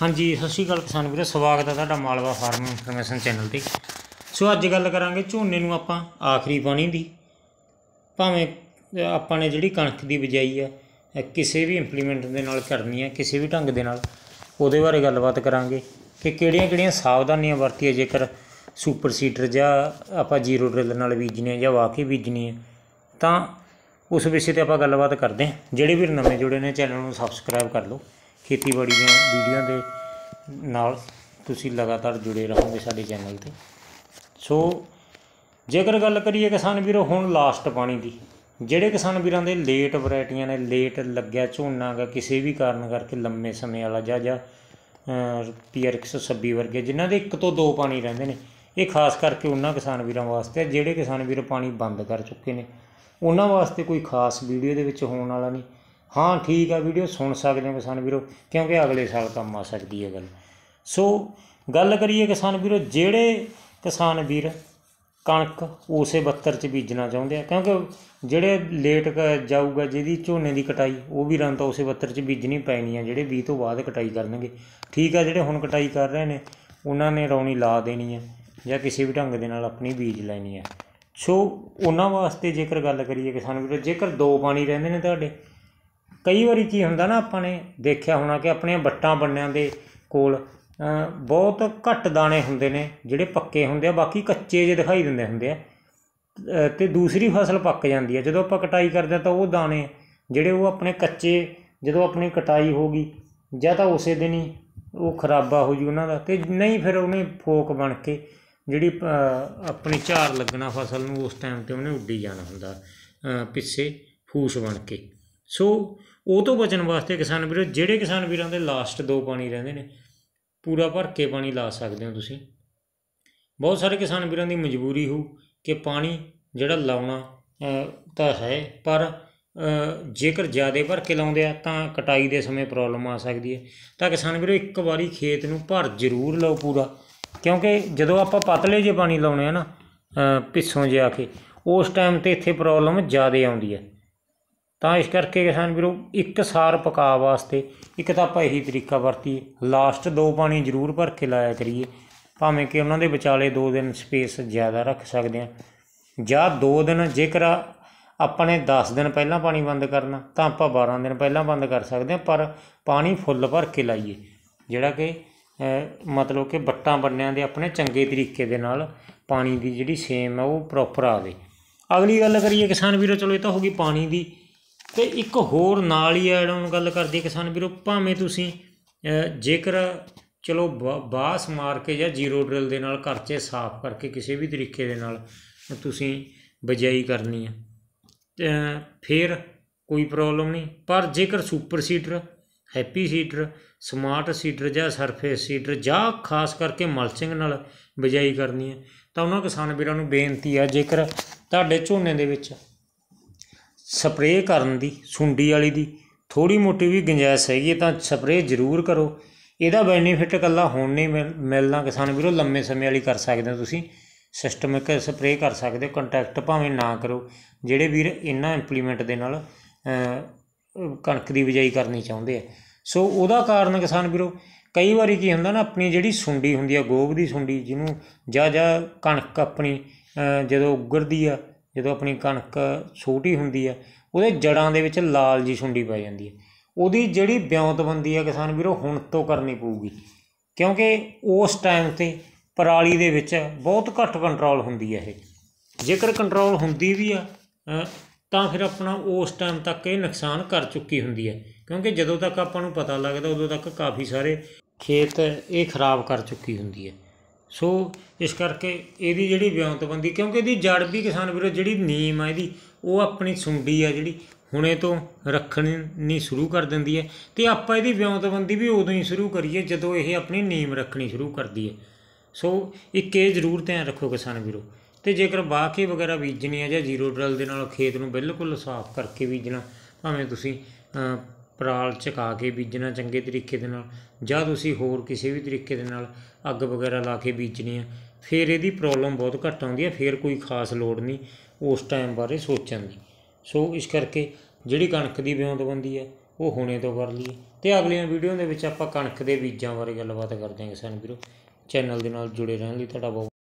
ਹਾਂਜੀ ਸਤਿ ਸ਼੍ਰੀ ਅਕਾਲ ਕਿਸਾਨ ਵੀਰੋ ਸਵਾਗਤ ਹੈ ਤੁਹਾਡਾ ਮਾਲਵਾ ਫਾਰਮ ਇਨਫੋਰਮੇਸ਼ਨ ਚੈਨਲ ਤੇ ਸੋ ਅੱਜ ਗੱਲ ਕਰਾਂਗੇ ਝੋਨੇ ਨੂੰ ਆਪਾਂ ਆਖਰੀ ਪਾਣੀ ਦੀ ਭਾਵੇਂ ਆਪਾਂ ਨੇ ਜਿਹੜੀ ਕਣਕ ਦੀ ਬਿਜਾਈ ਆ ਕਿਸੇ ਵੀ ਇੰਪਲੀਮੈਂਟ ਦੇ ਨਾਲ ਕਰਨੀ ਆ ਕਿਸੇ ਵੀ ਢੰਗ ਦੇ ਨਾਲ ਉਹਦੇ ਬਾਰੇ ਗੱਲਬਾਤ ਕਰਾਂਗੇ ਕਿ ਕਿਹੜੀਆਂ-ਕਿਹੜੀਆਂ ਸਾਵਧਾਨੀਆਂ ਵਰਤੀਏ ਜੇਕਰ ਸੁਪਰ ਸੀਡਰ ਜਾਂ ਆਪਾਂ ਜ਼ੀਰੋ ਡ੍ਰਿਲ ਨਾਲ ਬੀਜਣੀ ਆ ਜਾਂ ਵਾਕਈ ਬੀਜਣੀ ਆ ਤਾਂ ਉਸ ਵਿਸ਼ੇ ਤੇ ਆਪਾਂ ਗੱਲਬਾਤ ਕਰਦੇ ਹਾਂ ਜਿਹੜੇ ਵੀ ਨਵੇਂ ਜੁੜੇ ਨੇ ਚੈਨਲ ਨੂੰ ਸਬਸਕ੍ਰਾਈਬ ਕਰ ਲਓ ਖੇਤੀਬਾੜੀ ਦੀਆਂ ਵੀਡੀਓ ਦੇ ਨਾਲ ਤੁਸੀਂ ਲਗਾਤਾਰ ਜੁੜੇ ਰਹੋਗੇ ਸਾਡੇ ਚੈਨਲ ਤੇ ਸੋ ਜੇਕਰ ਗੱਲ ਕਰੀਏ ਕਿਸਾਨ ਵੀਰੋ ਹੁਣ ਲਾਸਟ ਪਾਣੀ ਦੀ ਜਿਹੜੇ ਕਿਸਾਨ ਵੀਰਾਂ ਦੇ ਲੇਟ ਵੈਰਾਈਟੀਆਂ ਨੇ ਲੇਟ ਲੱਗਿਆ ਝੋਨਾ ਦਾ ਕਿਸੇ ਵੀ ਕਾਰਨ ਕਰਕੇ ਲੰਮੇ ਸਮੇਂ ਵਾਲਾ ਜਾਂ ਜਾਂ ਪੀਆਰ 126 ਵਰਗੇ ਜਿਨ੍ਹਾਂ ਦੇ ਇੱਕ ਤੋਂ ਦੋ ਪਾਣੀ ਰਹਿੰਦੇ ਨੇ ਇਹ ਖਾਸ ਕਰਕੇ ਉਹਨਾਂ ਕਿਸਾਨ ਵੀਰਾਂ ਵਾਸਤੇ ਜਿਹੜੇ ਕਿਸਾਨ ਵੀਰ ਪਾਣੀ ਬੰਦ ਕਰ ਚੁੱਕੇ ਨੇ ਉਹਨਾਂ ਵਾਸਤੇ ਕੋਈ ਖਾਸ ਵੀਡੀਓ ਦੇ ਵਿੱਚ ਹੋਣ ਵਾਲਾ ਨਹੀਂ ਹਾਂ ਠੀਕ ਆ ਵੀਡੀਓ ਸੁਣ ਸਕਦੇ ਹੋ ਕਿਸਾਨ ਵੀਰੋ ਕਿਉਂਕਿ ਅਗਲੇ ਸਾਲ ਕੰਮ ਆ ਸਕਦੀ ਹੈ ਗੱਲ ਸੋ ਗੱਲ ਕਰੀਏ ਕਿਸਾਨ ਵੀਰੋ ਜਿਹੜੇ ਕਿਸਾਨ ਵੀਰ ਕਣਕ ਉਸੇ ਬੱਤਰ ਚ ਬੀਜਣਾ ਚਾਹੁੰਦੇ ਆ ਕਿਉਂਕਿ ਜਿਹੜੇ ਲੇਟ ਜਾਊਗਾ ਜਿਹਦੀ ਝੋਨੇ ਦੀ ਕਟਾਈ ਉਹ ਵੀ ਰੰਤ ਉਸੇ ਬੱਤਰ ਚ ਬੀਜਣੀ ਪੈਣੀ ਆ ਜਿਹੜੇ 20 ਤੋਂ ਬਾਅਦ ਕਟਾਈ ਕਰਨਗੇ ਠੀਕ ਆ ਜਿਹੜੇ ਹੁਣ ਕਟਾਈ ਕਰ ਰਹੇ ਨੇ ਉਹਨਾਂ ਨੇ ਰੌਣੀ ਲਾ ਦੇਣੀ ਆ ਜਾਂ ਕਿਸੇ ਵੀ ਢੰਗ ਦੇ ਨਾਲ ਆਪਣੀ ਬੀਜ ਲੈਣੀ ਆ ਸੋ ਉਹਨਾਂ ਵਾਸਤੇ ਜੇਕਰ ਗੱਲ ਕਰੀਏ ਕਿਸਾਨ ਵੀਰੋ ਜੇਕਰ ਦੋ ਪਾਣੀ ਰਹਿੰਦੇ ਨੇ ਤੁਹਾਡੇ ਕਈ ਵਾਰੀ ਕੀ ਹੁੰਦਾ ਨਾ ਆਪਾਂ ਨੇ ਦੇਖਿਆ ਹੋਣਾ ਕਿ ਆਪਣੇ ਵੱਟਾਂ ਬੰਨਿਆਂ ਦੇ ਕੋਲ ਬਹੁਤ ਘੱਟ ਦਾਣੇ ਹੁੰਦੇ ਨੇ ਜਿਹੜੇ ਪੱਕੇ ਹੁੰਦੇ ਆ ਬਾਕੀ ਕੱਚੇ ਜਿਹੇ ਦਿਖਾਈ ਦਿੰਦੇ ਹੁੰਦੇ ਆ ਤੇ ਦੂਸਰੀ ਫਸਲ ਪੱਕ ਜਾਂਦੀ ਹੈ ਜਦੋਂ ਆਪਾਂ ਕਟਾਈ ਕਰਦੇ ਆ ਤਾਂ ਉਹ ਦਾਣੇ ਜਿਹੜੇ ਉਹ ਆਪਣੇ ਕੱਚੇ ਜਦੋਂ ਆਪਣੀ ਕਟਾਈ ਹੋ ਗਈ ਜਾਂ ਤਾਂ ਉਸੇ ਦਿਨ ਹੀ ਉਹ ਖਰਾਬਾ ਹੋ ਜੂ ਉਹਨਾਂ ਦਾ ਤੇ ਨਹੀਂ ਫਿਰ ਉਹਨੇ ਫੋਕ ਬਣ ਕੇ ਜਿਹੜੀ ਆਪਣੀ ਝਾਰ ਲੱਗਣਾ ਫਸਲ ਨੂੰ ਉਸ ਟਾਈਮ ਤੇ ਉਹਨੇ ਉੱਡੀ ਜਾਣਾ ਹੁੰਦਾ ਪਿੱਛੇ ਫੂਸ ਬਣ ਕੇ ਸੋ ਉਹ ਤੋਂ ਬਚਣ ਵਾਸਤੇ ਕਿਸਾਨ ਵੀਰੋ ਜਿਹੜੇ ਕਿਸਾਨ ਵੀਰਾਂ ਦੇ ਲਾਸਟ ਦੋ ਪਾਣੀ ਰਹਿੰਦੇ ਨੇ ਪੂਰਾ ਭਰ ਕੇ ਪਾਣੀ ਲਾ ਸਕਦੇ ਹੋ ਤੁਸੀਂ ਬਹੁਤ ਸਾਰੇ ਕਿਸਾਨ ਵੀਰਾਂ ਦੀ ਮਜਬੂਰੀ ਹੋ ਕਿ ਪਾਣੀ ਜਿਹੜਾ ਲਾਉਣਾ ਤਾਂ ਹੈ ਪਰ ਜੇਕਰ ਜ਼ਿਆਦਾ ਭਰ ਕੇ ਲਾਉਂਦੇ ਆ ਤਾਂ ਕਟਾਈ ਦੇ ਸਮੇਂ ਪ੍ਰੋਬਲਮ ਆ ਸਕਦੀ ਹੈ ਤਾਂ ਕਿਸਾਨ ਵੀਰੋ ਇੱਕ ਵਾਰੀ ਖੇਤ ਨੂੰ ਭਰ ਜ਼ਰੂਰ ਲਓ ਪੂਰਾ ਕਿਉਂਕਿ ਜਦੋਂ ਆਪਾਂ ਪਤਲੇ ਜੇ ਪਾਣੀ ਲਾਉਣੇ ਆ ਨਾ ਪਿੱਛੋਂ ਜਾ ਕੇ ਉਸ ਟਾਈਮ ਤੇ ਇੱਥੇ ਪ੍ਰੋਬਲਮ ਜ਼ਿਆਦਾ ਆਉਂਦੀ ਹੈ ਤਾਂ ਇਸ ਕਰਕੇ ਕਿਸਾਨ ਵੀਰੋ ਇੱਕ ਸਾਰ ਪਕਾ ਵਾਸਤੇ ਇੱਕ ਤਾਂ ਆਪਾਂ ਇਹੀ ਤਰੀਕਾ ਵਰਤੀ ਲਾਸਟ ਦੋ ਪਾਣੀ ਜ਼ਰੂਰ ਭਰ ਕੇ ਲਾਇਆ ਕਰੀਏ ਭਾਵੇਂ ਕਿ ਉਹਨਾਂ ਦੇ ਵਿਚਾਲੇ ਦੋ ਦਿਨ ਸਪੇਸ ਜ਼ਿਆਦਾ ਰੱਖ ਸਕਦੇ ਆ ਜਾਂ ਦੋ ਦਿਨ ਜੇਕਰ ਆਪਾਂ ਨੇ 10 ਦਿਨ ਪਹਿਲਾਂ ਪਾਣੀ ਬੰਦ ਕਰਨਾ ਤਾਂ ਆਪਾਂ 12 ਦਿਨ ਪਹਿਲਾਂ ਬੰਦ ਕਰ ਸਕਦੇ ਆ ਪਰ ਪਾਣੀ ਫੁੱਲ ਭਰ ਕੇ ਲਾਈਏ ਜਿਹੜਾ ਕਿ ਮਤਲਬ ਕਿ ਬੱਟਾਂ ਬੰਨਿਆਂ ਦੇ ਆਪਣੇ ਚੰਗੇ ਤਰੀਕੇ ਦੇ ਨਾਲ ਪਾਣੀ ਦੀ ਜਿਹੜੀ ਸੇਮ ਆ ਉਹ ਪ੍ਰੋਪਰ ਆਵੇ ਅਗਲੀ ਗੱਲ ਕਰੀਏ ਕਿਸਾਨ ਵੀਰੋ ਚਲੋ ਇਹ ਤਾਂ ਹੋ ਗਈ ਪਾਣੀ ਦੀ ਤੇ ਇੱਕ ਹੋਰ ਨਾਲ ਹੀ ਐਡ ਆਨ ਗੱਲ ਕਰਦੀ ਕਿਸਾਨ ਵੀਰੋ ਭਾਵੇਂ ਤੁਸੀਂ ਜੇਕਰ ਚਲੋ ਬਾਸ ਮਾਰ ਕੇ ਜਾਂ ਜ਼ੀਰੋ ਡਰਿਲ ਦੇ ਨਾਲ ਕਰਚੇ ਸਾਫ਼ ਕਰਕੇ ਕਿਸੇ ਵੀ ਤਰੀਕੇ ਦੇ ਨਾਲ ਤੁਸੀਂ ਬਜਾਈ ਕਰਨੀ ਹੈ ਫਿਰ ਕੋਈ ਪ੍ਰੋਬਲਮ ਨਹੀਂ ਪਰ ਜੇਕਰ super seeder happy seeder smart seeder ਜਾਂ ਸਰਫੇਸ ਸੀਡਰ ਜਾਂ ਖਾਸ ਕਰਕੇ ਮਲਚਿੰਗ ਨਾਲ ਬਜਾਈ ਕਰਨੀ ਹੈ ਤਾਂ ਉਹਨਾਂ ਕਿਸਾਨ ਵੀਰਾਂ ਨੂੰ ਬੇਨਤੀ ਹੈ ਜੇਕਰ ਤੁਹਾਡੇ ਝੋਨੇ ਦੇ ਵਿੱਚ ਸਪਰੇਅ ਕਰਨ ਦੀ ਸੁੰਡੀ ਵਾਲੀ ਦੀ ਥੋੜੀ ਮੋਟੀ ਵੀ ਗੁੰਜਾਇਸ਼ ਹੈਗੀ ਤਾਂ ਸਪਰੇਅ ਜ਼ਰੂਰ ਕਰੋ ਇਹਦਾ ਬੈਨੀਫਿਟ ਕੱਲਾ ਹੁਣ ਨਹੀਂ ਮਿਲਣਾ ਕਿਸਾਨ ਵੀਰੋ ਲੰਮੇ ਸਮੇਂ ਵਾਲੀ ਕਰ ਸਕਦੇ ਹੋ ਤੁਸੀਂ ਸਿਸਟਮਿਕ ਸਪਰੇਅ ਕਰ ਸਕਦੇ ਹੋ ਕੰਟੈਕਟ ਭਾਵੇਂ ਨਾ ਕਰੋ ਜਿਹੜੇ ਵੀਰ ਇਨਾ ਇੰਪਲੀਮੈਂਟ ਦੇ ਨਾਲ ਕਣਕ ਦੀ ਬਿਜਾਈ ਕਰਨੀ ਚਾਹੁੰਦੇ ਆ ਸੋ ਉਹਦਾ ਕਾਰਨ ਕਿਸਾਨ ਵੀਰੋ ਕਈ ਵਾਰੀ ਕੀ ਹੁੰਦਾ ਨਾ ਆਪਣੀ ਜਿਹੜੀ ਸੁੰਡੀ ਹੁੰਦੀ ਆ ਗੋਭ ਦੀ ਸੁੰਡੀ ਜਿਹਨੂੰ ਜਾ ਜਾ ਕਣਕ ਆਪਣੀ ਜਦੋਂ ਉੱਗਰਦੀ ਆ ਜਦੋਂ ਆਪਣੀ ਕਣਕ ਛੋਟੀ ਹੁੰਦੀ ਹੈ ਉਹਦੇ ਜੜਾਂ ਦੇ ਵਿੱਚ ਲਾਲ ਜੀ ਸੁੰਡੀ ਪੈ ਜਾਂਦੀ ਹੈ ਉਹਦੀ ਜਿਹੜੀ ਵਿਉਂਤਬੰਦੀ ਹੈ ਕਿਸਾਨ ਵੀਰੋ ਹੁਣ ਤੋਂ ਕਰਨੀ ਪਊਗੀ ਕਿਉਂਕਿ ਉਸ ਟਾਈਮ ਤੇ ਪਰਾਲੀ ਦੇ ਵਿੱਚ ਬਹੁਤ ਘੱਟ ਕੰਟਰੋਲ ਹੁੰਦੀ ਹੈ ਇਹ ਜੇਕਰ ਕੰਟਰੋਲ ਹੁੰਦੀ ਵੀ ਆ ਤਾਂ ਫਿਰ ਆਪਣਾ ਉਸ ਟਾਈਮ ਤੱਕ ਇਹ ਨੁਕਸਾਨ ਕਰ ਚੁੱਕੀ ਹੁੰਦੀ ਹੈ ਕਿਉਂਕਿ ਜਦੋਂ ਤੱਕ ਆਪਾਂ ਨੂੰ ਪਤਾ ਲੱਗਦਾ ਉਦੋਂ ਤੱਕ ਕਾਫੀ ਸਾਰੇ ਖੇਤ ਇਹ ਖਰਾਬ ਕਰ ਚੁੱਕੀ ਹੁੰਦੀ ਹੈ ਸੋ ਇਸ ਕਰਕੇ ਇਹਦੀ ਜਿਹੜੀ ਵਿਉਂਤਬੰਦੀ ਕਿਉਂਕਿ ਇਹਦੀ ਜੜ ਵੀ ਕਿਸਾਨ ਵੀਰੋ ਜਿਹੜੀ ਨੀਮ ਆ ਇਹਦੀ ਉਹ ਆਪਣੀ ਸੁੰਡੀ ਆ ਜਿਹੜੀ ਹੁਣੇ ਤੋਂ ਰੱਖਣੀ ਸ਼ੁਰੂ ਕਰ ਦਿੰਦੀ ਹੈ ਤੇ ਆਪਾਂ ਇਹਦੀ ਵਿਉਂਤਬੰਦੀ ਵੀ ਉਦੋਂ ਹੀ ਸ਼ੁਰੂ ਕਰੀਏ ਜਦੋਂ ਇਹ ਆਪਣੀ ਨੀਮ ਰੱਖਣੀ ਸ਼ੁਰੂ ਕਰਦੀ ਹੈ ਸੋ ਇੱਕ ਇਹ ਜ਼ਰੂਰ ਧਿਆਨ ਰੱਖੋ ਕਿਸਾਨ ਵੀਰੋ ਤੇ ਜੇਕਰ ਬਾਕੀ ਵਗੈਰਾ ਬੀਜਣੀ ਆ ਜਾਂ ਜ਼ੀਰੋ ਡਰਲ ਦੇ ਨਾਲ ਖੇਤ ਨੂੰ ਬਿਲਕੁਲ ਸਾਫ਼ ਕਰਕੇ ਬੀਜਣਾ ਭਾਵੇਂ ਤੁਸੀਂ ਪਰਾਲ ਚਕਾ ਕੇ ਬੀਜਣਾ ਚੰਗੇ ਤਰੀਕੇ ਦੇ ਨਾਲ ਜਾਂ ਤੁਸੀਂ ਹੋਰ ਕਿਸੇ ਵੀ ਤਰੀਕੇ ਦੇ ਨਾਲ ਅੱਗ ਵਗੈਰਾ ਲਾ ਕੇ ਬੀਜਣੀ ਆ ਫਿਰ ਇਹਦੀ ਪ੍ਰੋਬਲਮ ਬਹੁਤ ਘੱਟ ਆਉਂਦੀ ਹੈ ਫਿਰ ਕੋਈ ਖਾਸ ਲੋੜ ਨਹੀਂ ਉਸ ਟਾਈਮ ਬਾਰੇ ਸੋਚਣ ਦੀ ਸੋ ਇਸ ਕਰਕੇ ਜਿਹੜੀ ਕਣਕ ਦੀ ਵਿਉਂਦਬੰਦੀ ਹੈ ਉਹ ਹੁਣੇ ਤੋਂ ਕਰ ਲਈ ਤੇ ਅਗਲੀਆਂ ਵੀਡੀਓ ਦੇ ਵਿੱਚ ਆਪਾਂ ਕਣਕ ਦੇ ਬੀਜਾਂ ਬਾਰੇ ਗੱਲਬਾਤ ਕਰਦੇ ਹਾਂ ਸਾਨੂੰ ਵੀਰੋ ਚੈਨਲ ਦੇ ਨਾਲ ਜੁੜੇ ਰਹਿਣ ਲਈ ਤੁਹਾਡਾ ਬਹੁਤ